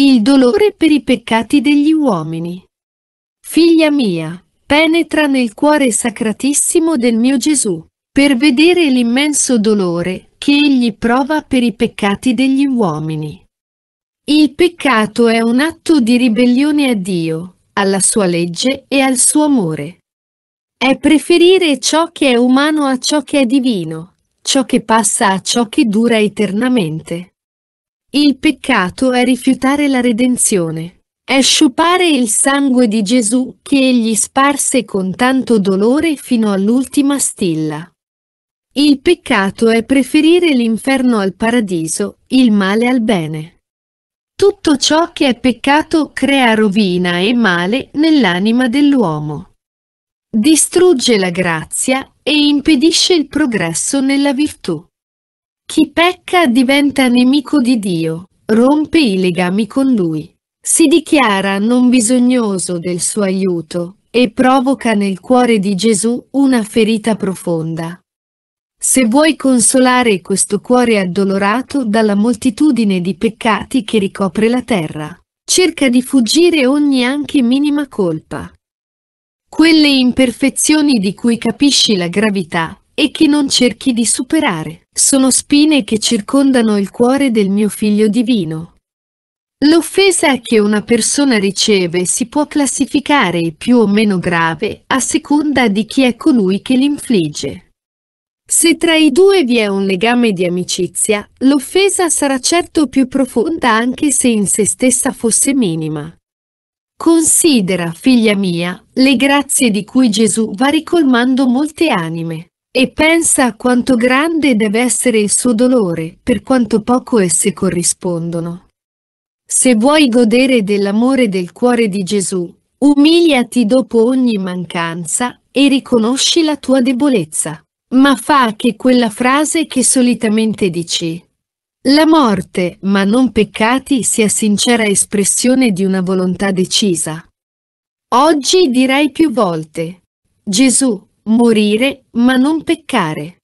il dolore per i peccati degli uomini. Figlia mia, penetra nel cuore sacratissimo del mio Gesù, per vedere l'immenso dolore che egli prova per i peccati degli uomini. Il peccato è un atto di ribellione a Dio, alla sua legge e al suo amore. È preferire ciò che è umano a ciò che è divino, ciò che passa a ciò che dura eternamente. Il peccato è rifiutare la redenzione. È sciupare il sangue di Gesù che egli sparse con tanto dolore fino all'ultima stilla. Il peccato è preferire l'inferno al paradiso, il male al bene. Tutto ciò che è peccato crea rovina e male nell'anima dell'uomo. Distrugge la grazia e impedisce il progresso nella virtù. Chi pecca diventa nemico di Dio, rompe i legami con Lui, si dichiara non bisognoso del suo aiuto e provoca nel cuore di Gesù una ferita profonda. Se vuoi consolare questo cuore addolorato dalla moltitudine di peccati che ricopre la terra, cerca di fuggire ogni anche minima colpa. Quelle imperfezioni di cui capisci la gravità e che non cerchi di superare. Sono spine che circondano il cuore del mio figlio divino. L'offesa che una persona riceve si può classificare più o meno grave a seconda di chi è colui che l'infligge. Se tra i due vi è un legame di amicizia, l'offesa sarà certo più profonda anche se in se stessa fosse minima. Considera, figlia mia, le grazie di cui Gesù va ricolmando molte anime e pensa a quanto grande deve essere il suo dolore, per quanto poco esse corrispondono. Se vuoi godere dell'amore del cuore di Gesù, umiliati dopo ogni mancanza e riconosci la tua debolezza. Ma fa che quella frase che solitamente dici, la morte, ma non peccati, sia sincera espressione di una volontà decisa. Oggi direi più volte, Gesù, morire ma non peccare.